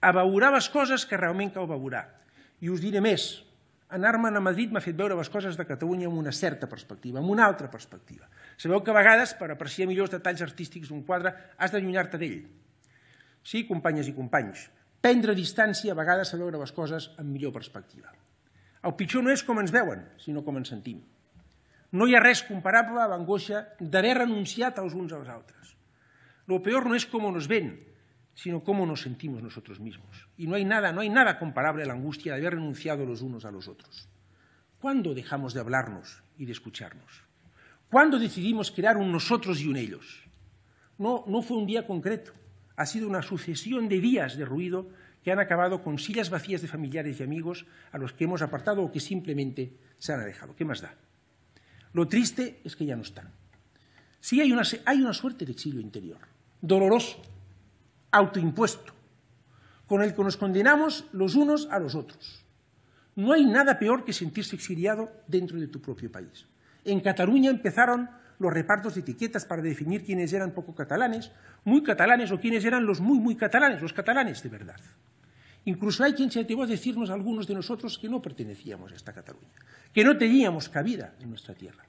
abeurar les coses que realment cal abeurar. I us diré més, anar-me'n a Madrid m'ha fet veure les coses de Catalunya amb una certa perspectiva, amb una altra perspectiva. Sabeu que a vegades, per apreciar millor els detalls artístics d'un quadre, has d'allunyar-te d'ell. Sí, companyes i companys, prendre distància a vegades de veure les coses amb millor perspectiva. El pitjor no és com ens veuen, sinó com ens sentim. No hi ha res comparable a l'angoixa d'haver renunciat els uns als altres. Lo peor no és com on es ven, sino cómo nos sentimos nosotros mismos. Y no hay nada, no hay nada comparable a la angustia de haber renunciado los unos a los otros. ¿Cuándo dejamos de hablarnos y de escucharnos? ¿Cuándo decidimos crear un nosotros y un ellos? No, no fue un día concreto, ha sido una sucesión de días de ruido que han acabado con sillas vacías de familiares y amigos a los que hemos apartado o que simplemente se han alejado. ¿Qué más da? Lo triste es que ya no están. Sí hay una, hay una suerte de exilio interior, doloroso, autoimpuesto, con el que nos condenamos los unos a los otros. No hay nada peor que sentirse exiliado dentro de tu propio país. En Cataluña empezaron los repartos de etiquetas para definir quiénes eran poco catalanes, muy catalanes o quiénes eran los muy, muy catalanes, los catalanes de verdad. Incluso hay quien se atrevió a decirnos algunos de nosotros que no pertenecíamos a esta Cataluña, que no teníamos cabida en nuestra tierra.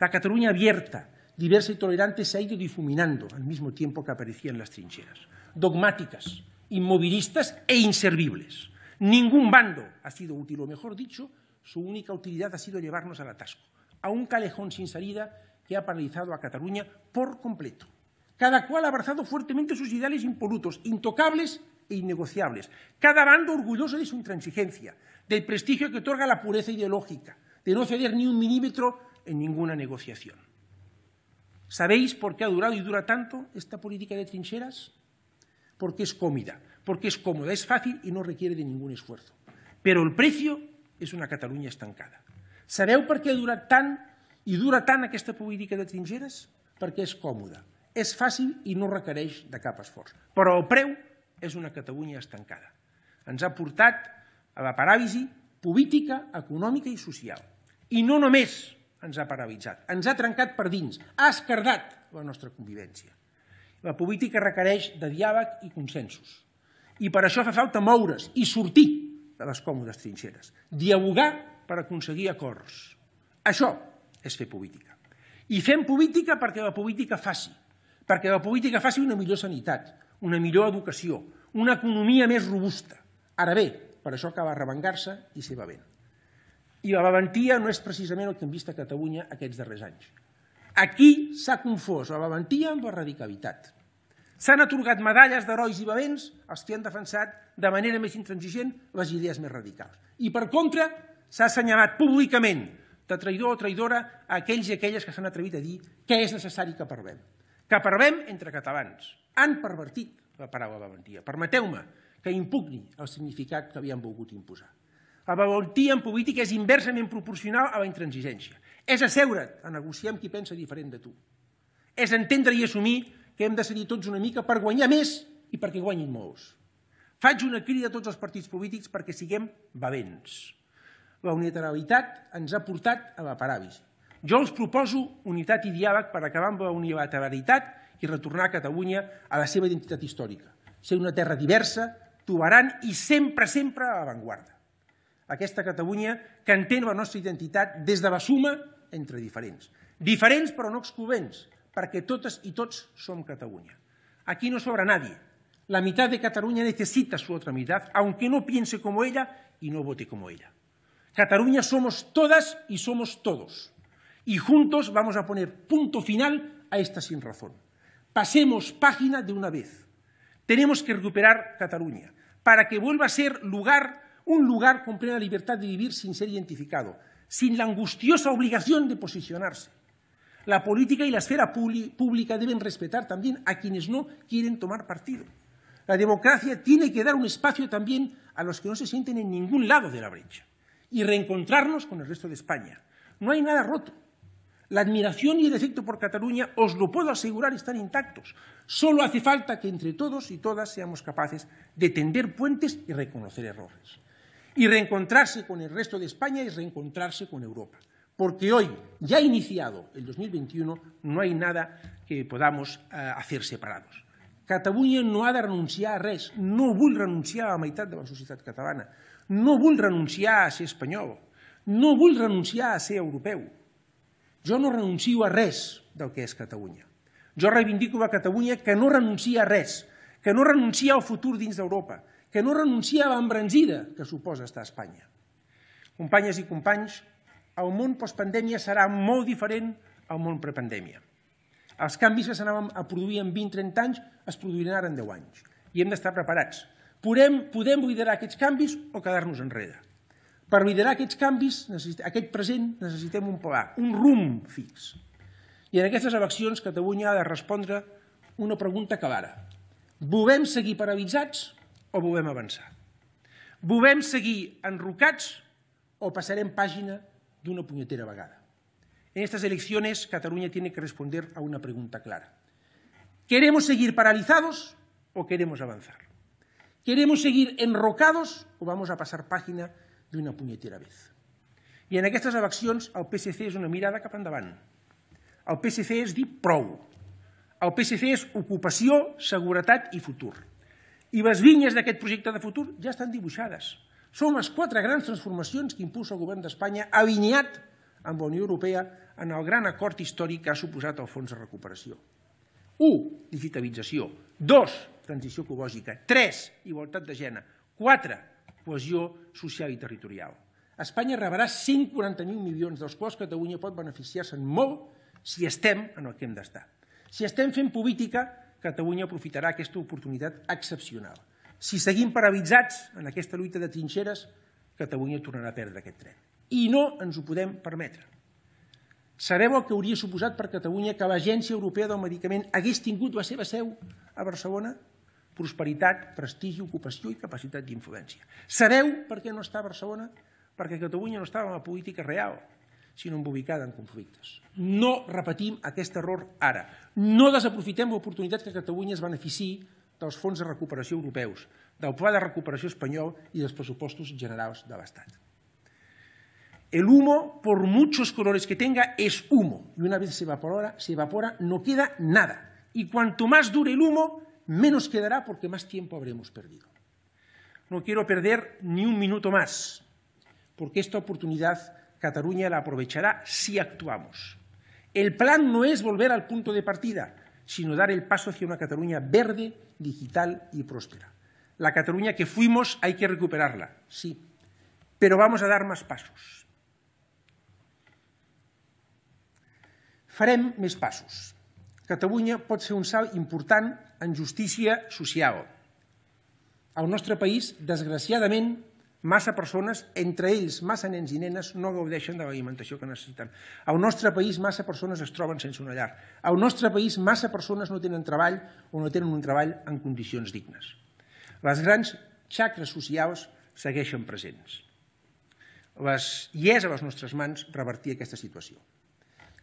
La Cataluña abierta, diversa y tolerante, se ha ido difuminando al mismo tiempo que aparecían las trincheras. Dogmáticas, inmovilistas e inservibles. Ningún bando ha sido útil, o mejor dicho, su única utilidad ha sido llevarnos al atasco, a un callejón sin salida que ha paralizado a Cataluña por completo. Cada cual ha abrazado fuertemente sus ideales impolutos, intocables e innegociables. Cada bando orgulloso de su intransigencia, del prestigio que otorga la pureza ideológica, de no ceder ni un milímetro en ninguna negociación. ¿Sabéis por qué ha durado y dura tanto esta política de trincheras? Porque es cómoda, porque es cómoda, es fácil y no requiere de ningún esfuerzo. Però el precio és una Catalunya estancada. Sabeu per què dura tant i dura tant aquesta política de trincheras? Perquè és còmoda, és fàcil i no requereix de cap esforç. Però el preu és una Catalunya estancada. Ens ha portat a la paràlisi política, econòmica i social. I no només ens ha paralitzat, ens ha trencat per dins, ha escardat la nostra convivència. La política requereix de diàleg i consensos. I per això fa falta moure's i sortir de les còmodes trinxeres. Dialogar per aconseguir acords. Això és fer política. I fem política perquè la política faci. Perquè la política faci una millor sanitat, una millor educació, una economia més robusta. Ara bé, per això acaba arrebengar se i ser valent. I la valentia no és precisament el que hem vist a Catalunya aquests darrers anys. Aquí s'ha confós la valentia amb la radicalitat. S'han atorgat medalles d'herois i valents als que han defensat de manera més intransigent les idees més radicals. I per contra, s'ha assenyalat públicament de traïdor o traïdora a aquells i aquelles que s'han atrevit a dir que és necessari que parlem. Que parlem entre catalans. Han pervertit la paraula valentia. Permeteu-me que impugni el significat que havien volgut imposar. La valentia en política és inversament proporcional a la intransigència. És asseure't a negociar amb qui pensa diferent de tu. És entendre i assumir que hem de cedir tots una mica per guanyar més i perquè guanyin molts. Faig una crida a tots els partits polítics perquè siguem valents. La unilateralitat ens ha portat a la paràlisi. Jo els proposo unitat i diàleg per acabar amb la unilateralitat i retornar a Catalunya a la seva identitat històrica. Ser una terra diversa, tolerant i sempre, sempre a l'avantguarda. aquesta Catalunya que entén la nostra identitat des la suma entre diferents. Diferents però no para que todas i tots som Catalunya. Aquí no sobra nadie. La mitad de Cataluña necesita su otra mitad, aunque no piense como ella y no vote como ella. Cataluña somos todas y somos todos. Y juntos vamos a poner punto final a esta sin razón. Pasemos página de una vez. Tenemos que recuperar Cataluña para que vuelva a ser lugar un lugar con plena libertad de vivir sin ser identificado, sin la angustiosa obligación de posicionarse. La política y la esfera pública deben respetar también a quienes no quieren tomar partido. La democracia tiene que dar un espacio también a los que no se sienten en ningún lado de la brecha y reencontrarnos con el resto de España. No hay nada roto. La admiración y el efecto por Cataluña, os lo puedo asegurar, están intactos. Solo hace falta que entre todos y todas seamos capaces de tender puentes y reconocer errores. Y reencontrarse con el resto de España es reencontrarse con Europa. Porque hoy, ya iniciado el 2021, no hay nada que podamos eh, hacer separados. Catalunya no ha de renunciar a res. No vull renunciar a la meitat de la societat catalana. No vull renunciar a ser espanyol. No vull renunciar a ser europeu. Jo no renuncio a res del que és Catalunya. Jo reivindico a Catalunya que no renuncia a res, que no renuncia al futur dins d'Europa, que no renuncia a l'embranzida que suposa estar a Espanya. Companyes i companys, el món postpandèmia serà molt diferent al món prepandèmia. Els canvis que s'anaven a produir en 20-30 anys es produiran ara en 10 anys i hem d'estar preparats. Podem, podem liderar aquests canvis o quedar-nos enrere. Per liderar aquests canvis, aquest present, necessitem un pla, un rumb fix. I en aquestes eleccions Catalunya ha de respondre una pregunta clara. Volem seguir paralitzats o volem avançar? Volem seguir enrocats o passarem pàgina d'una punyetera puñetera En aquestes eleccions, Catalunya ha que respondre a una pregunta clara. ¿Queremos seguir paralitzats o volem avançar? Volem seguir enrocats o vamos a pàgina d'una punyetera vegada? I en aquestes eleccions el PSC és una mirada cap endavant. El PSC és dir prou. El PSC és ocupació, seguretat i futur i les vinyes d'aquest projecte de futur ja estan dibuixades. Són les quatre grans transformacions que impulsa el govern d'Espanya alineat amb la Unió Europea en el gran acord històric que ha suposat el Fons de Recuperació. 1. Digitalització. 2. Transició ecològica. 3. Igualtat de gènere. 4. Cohesió social i territorial. Espanya rebrà 140.000 milions, dels quals Catalunya pot beneficiar-se'n molt si estem en el que hem d'estar. Si estem fent política Catalunya aprofitarà aquesta oportunitat excepcional. Si seguim paralitzats en aquesta lluita de trinxeres, Catalunya tornarà a perdre aquest tren. I no ens ho podem permetre. Sabeu el que hauria suposat per Catalunya que l'Agència Europea del Medicament hagués tingut la seva seu a Barcelona? Prosperitat, prestigi, ocupació i capacitat d'influència. Sabeu per què no està a Barcelona? Perquè Catalunya no estava en la política real, sinó embobicada en conflictes. No repetim aquest error ara. No desaprofitem l'oportunitat que Catalunya es benefici dels fons de recuperació europeus, del pla de recuperació espanyol i dels pressupostos generals de l'Estat. El humo, por muchos colores que tenga, es humo. Y una vez se evapora, se evapora, no queda nada. Y cuanto más dure el humo, menos quedará porque más tiempo habremos perdido. No quiero perder ni un minuto más, porque esta oportunidad Cataluña la aprovechará si actuamos. El plan no es volver al punto de partida, sino dar el paso hacia una Cataluña verde, digital y próspera. La Cataluña que fuimos hay que recuperarla, sí, pero vamos a dar más passos. Farem més passos. Catalunya pot ser un salt important en justícia social. El nostre país, desgraciadament, massa persones, entre ells massa nens i nenes, no gaudeixen de l'alimentació que necessiten. Al nostre país massa persones es troben sense una llar. Al nostre país massa persones no tenen treball o no tenen un treball en condicions dignes. Les grans xacres socials segueixen presents. Les, I és a les nostres mans revertir aquesta situació.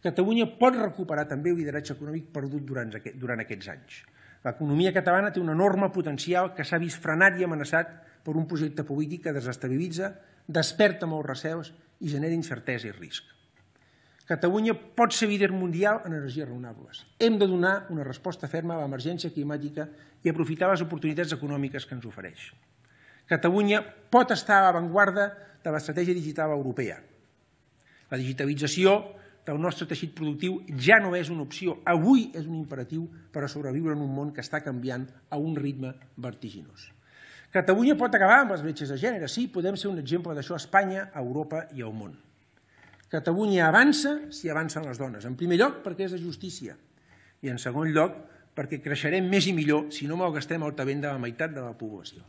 Catalunya pot recuperar també el lideratge econòmic perdut durant, aquest, durant aquests anys. L'economia catalana té un enorme potencial que s'ha vist frenat i amenaçat per un projecte polític que desestabilitza, desperta molts receus i genera incertesa i risc. Catalunya pot ser líder mundial en energies renovables. Hem de donar una resposta ferma a l'emergència climàtica i aprofitar les oportunitats econòmiques que ens ofereix. Catalunya pot estar a l'avantguarda de l'estratègia digital europea. La digitalització que el nostre teixit productiu ja no és una opció, avui és un imperatiu per a sobreviure en un món que està canviant a un ritme vertiginós. Catalunya pot acabar amb les bretxes de gènere, sí, podem ser un exemple d'això a Espanya, a Europa i al món. Catalunya avança si avancen les dones. En primer lloc, perquè és de justícia. I en segon lloc, perquè creixerem més i millor si no malgastem el tabent de la meitat de la població.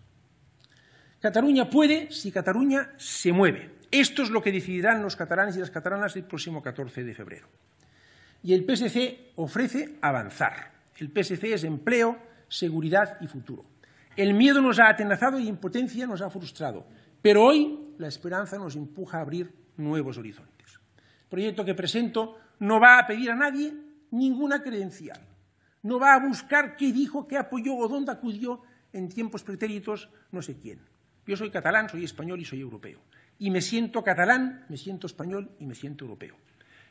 Catalunya puede si Catalunya se mueve. Esto es lo que decidirán los catalanes y las catalanas el próximo 14 de febrero. Y el PSC ofrece avanzar. El PSC es empleo, seguridad y futuro. El miedo nos ha atenazado y impotencia nos ha frustrado, pero hoy la esperanza nos empuja a abrir nuevos horizontes. El proyecto que presento no va a pedir a nadie ninguna credencial, no va a buscar qué dijo, qué apoyó o dónde acudió en tiempos pretéritos no sé quién. Yo soy catalán, soy español y soy europeo y me siento catalán, me siento español y me siento europeo.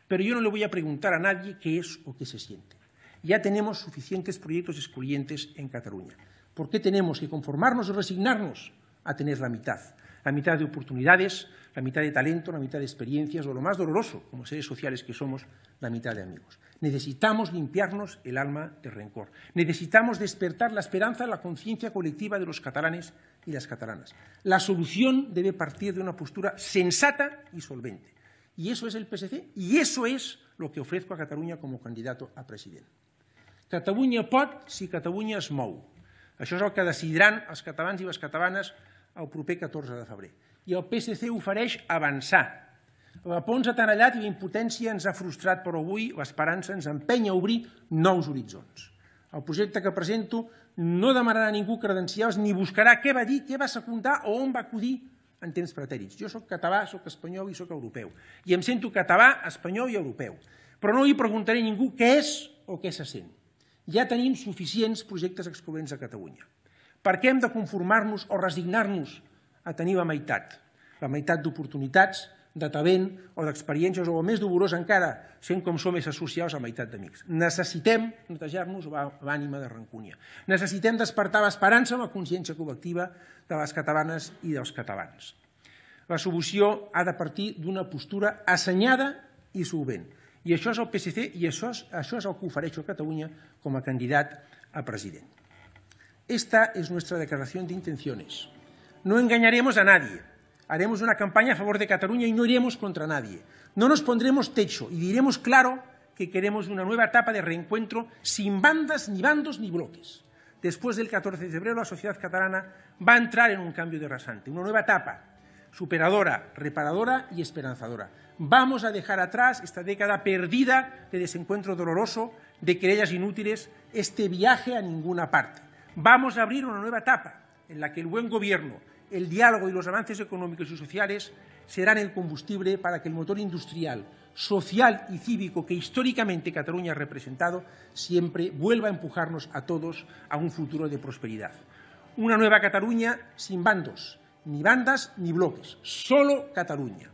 Pero yo no le voy a preguntar a nadie qué es o qué se siente. Ya tenemos suficientes proyectos excluyentes en Cataluña. ¿Por qué tenemos que conformarnos o resignarnos a tener la mitad? la mitad de oportunidades, la mitad de talento, la mitad de experiencias o lo más doloroso, como seres sociales que somos, la mitad de amigos. Necesitamos limpiarnos el alma de rencor. Necesitamos despertar la esperanza, la conciencia colectiva de los catalanes y las catalanas. La solución debe partir de una postura sensata y solvente. Y eso es el PSC y eso es lo que ofrezco a Cataluña como candidato a presidente. Cataluña pot si Cataluña es mou. Eso es lo que decidiran els catalans i les catalanes el proper 14 de febrer. I el PSC ofereix avançar. La por ens ha tanallat i la impotència ens ha frustrat, però avui l'esperança ens empenya a obrir nous horitzons. El projecte que presento no demanarà a ningú credencials ni buscarà què va dir, què va secundar o on va acudir en temps pretèrits. Jo sóc català, sóc espanyol i sóc europeu. I em sento català, espanyol i europeu. Però no li preguntaré a ningú què és o què se sent. Ja tenim suficients projectes excloents a Catalunya. Per què hem de conformar-nos o resignar-nos a tenir la meitat? La meitat d'oportunitats, de talent o d'experiències, o el més dolorós encara, sent com som més associats a meitat d'amics. Necessitem netejar-nos l'ànima de rancúnia. Necessitem despertar l'esperança en la consciència col·lectiva de les catalanes i dels catalans. La solució ha de partir d'una postura assenyada i solvent. I això és el PSC i això és, això és el que ofereixo a Catalunya com a candidat a president. Esta es nuestra declaración de intenciones. No engañaremos a nadie. Haremos una campaña a favor de Cataluña y no iremos contra nadie. No nos pondremos techo y diremos claro que queremos una nueva etapa de reencuentro sin bandas, ni bandos, ni bloques. Después del 14 de febrero, la sociedad catalana va a entrar en un cambio de rasante, una nueva etapa, superadora, reparadora y esperanzadora. Vamos a dejar atrás esta década perdida de desencuentro doloroso, de querellas inútiles, este viaje a ninguna parte. Vamos a abrir una nueva etapa en la que el buen gobierno, el diálogo y los avances económicos y sociales serán el combustible para que el motor industrial, social y cívico que históricamente Cataluña ha representado siempre vuelva a empujarnos a todos a un futuro de prosperidad. Una nueva Cataluña sin bandos, ni bandas ni bloques, solo Cataluña.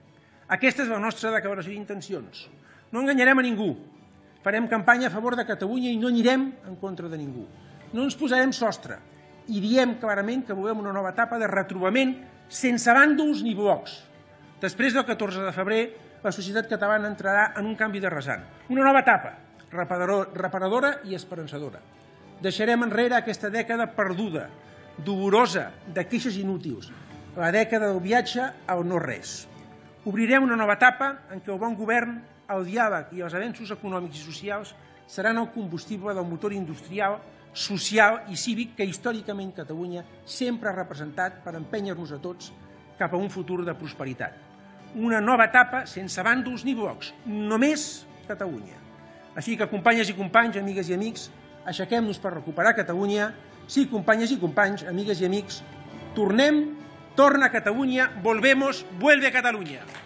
Aquesta es la nostra de intenciones. No engañaremos a ninguno. Farem campaña a favor de Cataluña y no iremos en contra de ningún. no ens posarem sostre i diem clarament que volem una nova etapa de retrobament sense bàndols ni blocs. Després del 14 de febrer, la societat catalana entrarà en un canvi de resant. Una nova etapa, reparadora i esperançadora. Deixarem enrere aquesta dècada perduda, dolorosa, de queixes inútils, la dècada del viatge al no res. Obrirem una nova etapa en què el bon govern, el diàleg i els avenços econòmics i socials seran el combustible del motor industrial social i cívic que històricament Catalunya sempre ha representat per empènyer-nos a tots cap a un futur de prosperitat. Una nova etapa sense bàndols ni blocs, només Catalunya. Així que, companyes i companys, amigues i amics, aixequem-nos per recuperar Catalunya. Sí, companyes i companys, amigues i amics, tornem, torna a Catalunya, volvemos, vuelve a Catalunya.